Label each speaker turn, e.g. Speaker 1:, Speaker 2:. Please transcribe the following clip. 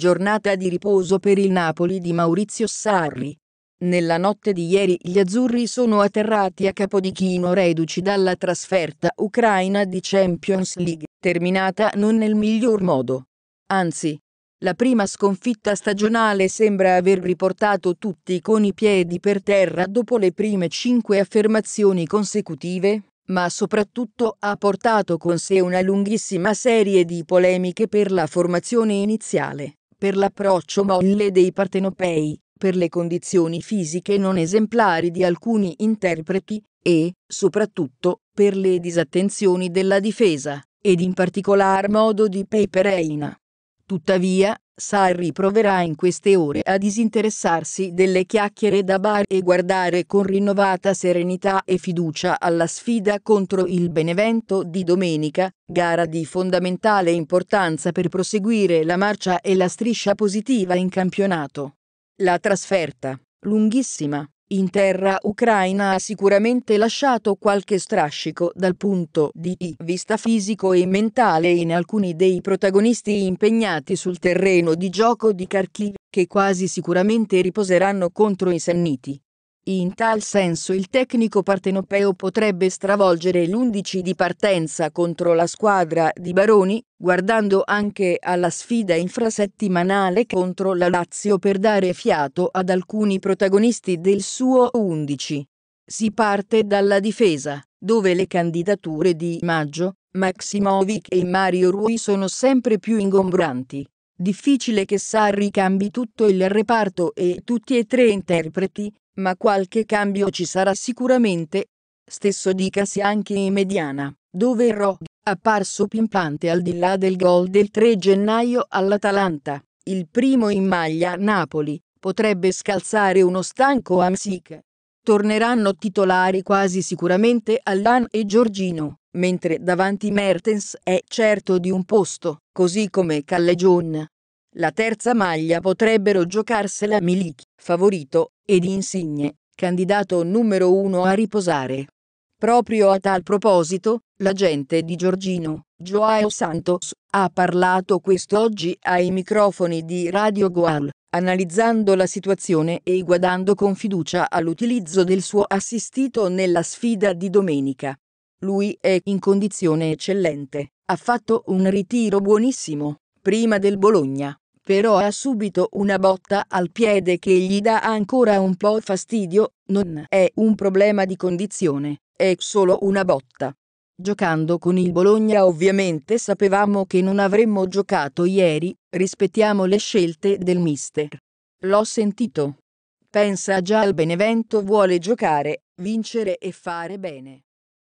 Speaker 1: Giornata di riposo per il Napoli di Maurizio Sarri. Nella notte di ieri gli azzurri sono atterrati a Capodichino reduci dalla trasferta ucraina di Champions League, terminata non nel miglior modo. Anzi, la prima sconfitta stagionale sembra aver riportato tutti con i piedi per terra dopo le prime cinque affermazioni consecutive, ma soprattutto ha portato con sé una lunghissima serie di polemiche per la formazione iniziale per l'approccio molle dei partenopei, per le condizioni fisiche non esemplari di alcuni interpreti, e, soprattutto, per le disattenzioni della difesa, ed in particolar modo di Pepereina. Tuttavia, Sarri proverà in queste ore a disinteressarsi delle chiacchiere da bar e guardare con rinnovata serenità e fiducia alla sfida contro il Benevento di domenica, gara di fondamentale importanza per proseguire la marcia e la striscia positiva in campionato. La trasferta, lunghissima, in terra ucraina ha sicuramente lasciato qualche strascico dal punto di vista fisico e mentale in alcuni dei protagonisti impegnati sul terreno di gioco di Kharkiv, che quasi sicuramente riposeranno contro i Sanniti. In tal senso il tecnico partenopeo potrebbe stravolgere l'11 di partenza contro la squadra di Baroni, guardando anche alla sfida infrasettimanale contro la Lazio per dare fiato ad alcuni protagonisti del suo 11. Si parte dalla difesa, dove le candidature di Maggio, Maximovic e Mario Rui sono sempre più ingombranti. Difficile che Sarri cambi tutto il reparto e tutti e tre interpreti, ma qualche cambio ci sarà sicuramente. Stesso dicasi anche in mediana, dove Rog, apparso pimpante al di là del gol del 3 gennaio all'Atalanta, il primo in maglia a Napoli, potrebbe scalzare uno stanco Amsic. Torneranno titolari quasi sicuramente Allan e Giorgino, mentre davanti Mertens è certo di un posto, così come Callejon, la terza maglia potrebbero giocarsela Milik, favorito, ed Insigne, candidato numero uno a riposare. Proprio a tal proposito, l'agente di Giorgino, Joao Santos, ha parlato quest'oggi ai microfoni di Radio Goal, analizzando la situazione e guardando con fiducia all'utilizzo del suo assistito nella sfida di domenica. Lui è in condizione eccellente, ha fatto un ritiro buonissimo, prima del Bologna però ha subito una botta al piede che gli dà ancora un po' fastidio, non è un problema di condizione, è solo una botta. Giocando con il Bologna ovviamente sapevamo che non avremmo giocato ieri, rispettiamo le scelte del mister. L'ho sentito. Pensa già al Benevento vuole giocare, vincere e fare bene.